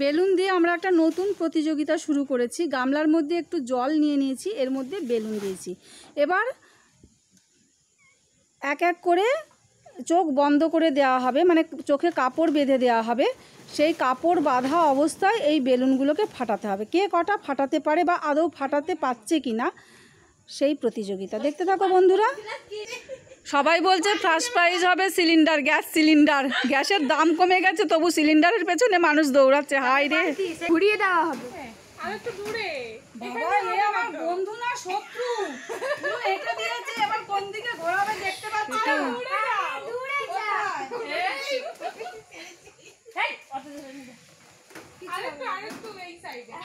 Balloon দিয়ে আমরা একটা নতুন প্রতিযোগিতা শুরু করেছি গামলার মধ্যে একটু জল নিয়ে নিয়েছি এর মধ্যে বেলুন দিয়েছি এবার এক এক করে চোখ বন্ধ করে দেওয়া হবে মানে চোখে কাপড় বেঁধে দেওয়া হবে সেই কাপড় বাঁধা অবস্থায় এই বেলুনগুলোকে ফাটাতে হবে কে কটা ফাটাতে পারে বা আদৌ ফাটাতে পারছে কি না সেই প্রতিযোগিতা দেখতে থাকো বন্ধুরা সবাই বলছে ফার্স্ট প্রাইজ হবে সিলিন্ডার গ্যাস সিলিন্ডার গ্যাসের দাম কমে গেছে তবু সিলিন্ডারের পেছনে মানুষ দৌড়াচ্ছে হাই রে ঘুরিয়ে দেওয়া হবে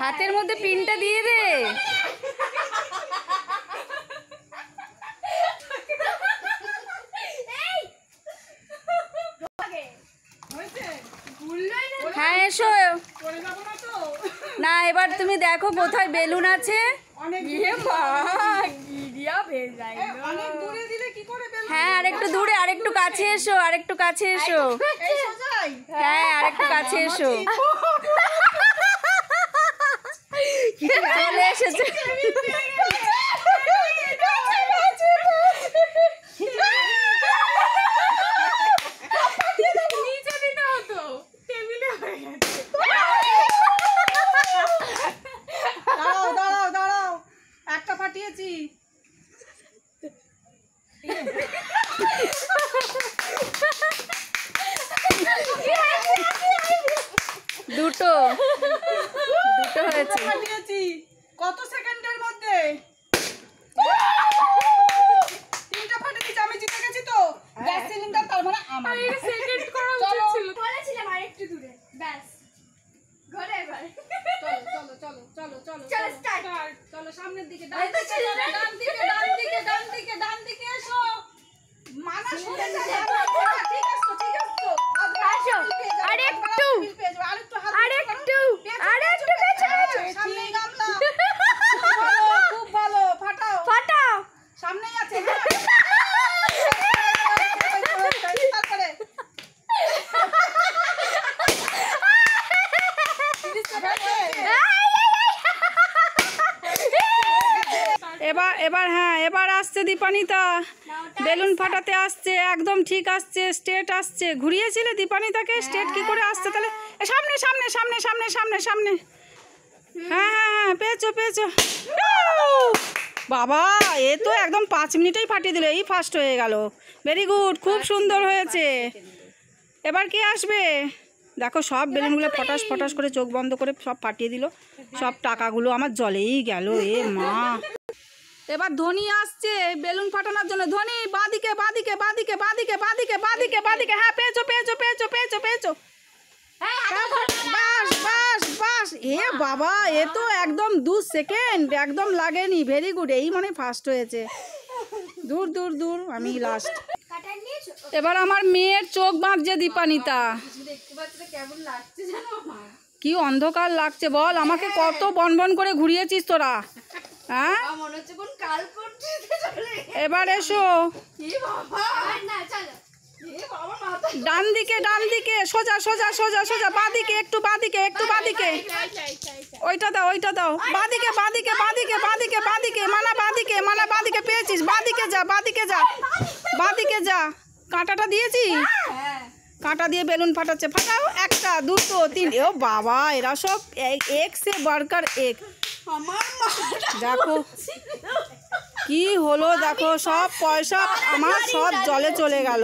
হাতের মধ্যে পিনটা দিয়ে দে এসো না এবার তুমি দেখো কোথায় বেলুন আছে ইয়ে হ্যাঁ আরেকটু দূরে আরেকটু কাছে এসো আরেকটু কাছে এসো হ্যাঁ আরেকটু কাছে এসো চলে এসেছে দুটো দুটো হয়েছে কত সেকেন্ডের মধ্যে আর মানে একটু দূরে ব্যাস ঘরে চলো চলো চলো চলো চলো চলো সামনের দিকে ডান ডান দিকে ডান দিকে এসো মানা শুনে যাবে এবার এবার হ্যাঁ এবার আসছে দীপানিতা বেলুন ফাটাতে আসছে একদম ঠিক আসছে স্টেট আসছে ঘুরিয়েছিলে দীপানিতাকে স্টেট হ্যাঁ, কি হ্যাঁ, করে আসছে তাহলে হ্যাঁ। সামনে সামনে সামনে সামনে সামনে সামনে হ্যাঁ হ্যাঁ হ্যাঁ পেয়েছো পেয়েছো বাবা এ তো একদম পাঁচ মিনিটেই ফাটিয়ে দিল এই ফার্স্ট হয়ে গেল ভেরি গুড খুব সুন্দর হয়েছে এবার কে আসবে দেখো সব বেলুনগুলো ফটাস ফটাস করে চোখ বন্ধ করে সব ফাটিয়ে দিল সব টাকাগুলো আমার জলেই গেল এ মা এবার ধোনি আসছে বেলুন ফাটানোর জন্য ধোনি বাদিকে বাদিকে বাদিকে বাদিকে বাদিকে বাদিকে বাদিকে হ্যাঁ পেয়েছো পেয়েছো পেয়েছো পেয়েছো পেয়েছো হ্যাঁ, বাস বাস বাস এ বাবা এ তো একদম দু সেকেন্ড একদম লাগেনি ভেরি গুড এই মানে ফার্স্ট হয়েছে দূর দূর দূর আমি লাস্ট এবার আমার মেয়ের চোখ বাঁধছে দীপানিতা কি অন্ধকার লাগছে বল আমাকে হ্যাঁ। কত বনবন করে ঘুরিয়েছিস তোরা হ্যাঁ এবার এসো ডান দিকে ডান দিকে সোজা সোজা সোজা সোজা বাদিকে একটু বাদিকে একটু বাদিকে ওইটা দাও ওইটা দাও বাদিকে বাদিকে বাদিকে বাদিকে বাদিকে মানা বাদিকে মানা বাদিকে পেয়েছিস বাদিকে যা বাদিকে যা বাদিকে যা কাঁটাটা দিয়েছি হ্যাঁ। কাঁটা দিয়ে বেলুন ফাটাচ্ছে ফাটাও একটা দুটো তিন ও বাবা এরা সব সে বার্কার এক দেখো কি হলো দেখো সব পয়সা আমার সব জলে চলে গেল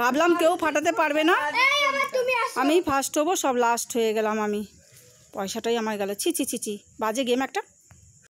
ভাবলাম কেউ ফাটাতে পারবে না আমি ফার্স্ট হবো সব লাস্ট হয়ে গেলাম আমি পয়সাটাই আমার গেল ছি ছি ছি ছি বাজে গেম একটা